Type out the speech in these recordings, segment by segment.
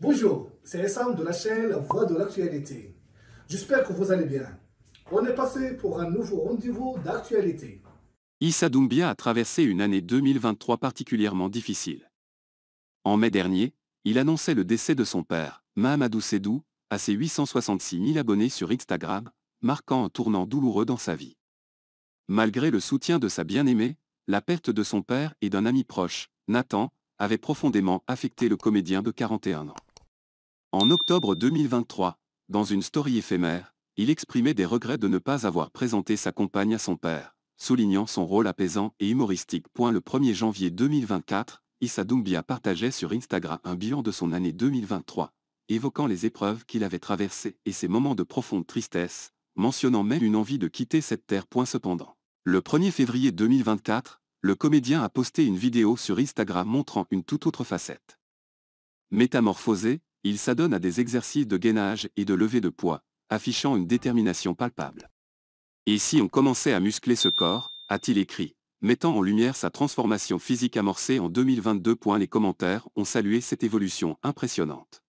Bonjour, c'est Essam de la chaîne Voix de l'actualité. J'espère que vous allez bien. On est passé pour un nouveau rendez-vous d'actualité. Issa Doumbia a traversé une année 2023 particulièrement difficile. En mai dernier, il annonçait le décès de son père, Mahamadou Sedou, à ses 866 000 abonnés sur Instagram, marquant un tournant douloureux dans sa vie. Malgré le soutien de sa bien-aimée, la perte de son père et d'un ami proche, Nathan, avait profondément affecté le comédien de 41 ans. En octobre 2023, dans une story éphémère, il exprimait des regrets de ne pas avoir présenté sa compagne à son père, soulignant son rôle apaisant et humoristique. Le 1er janvier 2024, Issa Doumbia partageait sur Instagram un bilan de son année 2023, évoquant les épreuves qu'il avait traversées et ses moments de profonde tristesse, mentionnant même une envie de quitter cette terre. Cependant, le 1er février 2024, le comédien a posté une vidéo sur Instagram montrant une toute autre facette. Métamorphosé, il s'adonne à des exercices de gainage et de levée de poids, affichant une détermination palpable. Et si on commençait à muscler ce corps, a-t-il écrit, mettant en lumière sa transformation physique amorcée en 2022. Les commentaires ont salué cette évolution impressionnante.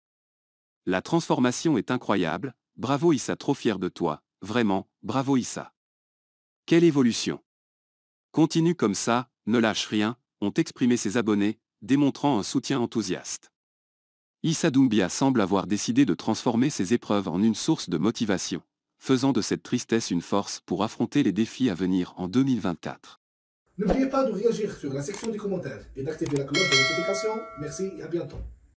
La transformation est incroyable, bravo Issa trop fier de toi, vraiment, bravo Issa. Quelle évolution Continue comme ça, ne lâche rien, ont exprimé ses abonnés, démontrant un soutien enthousiaste. Issa Doumbia semble avoir décidé de transformer ses épreuves en une source de motivation, faisant de cette tristesse une force pour affronter les défis à venir en 2024. N'oubliez pas de réagir sur la section des commentaires et d'activer la cloche de notification. Merci et à bientôt.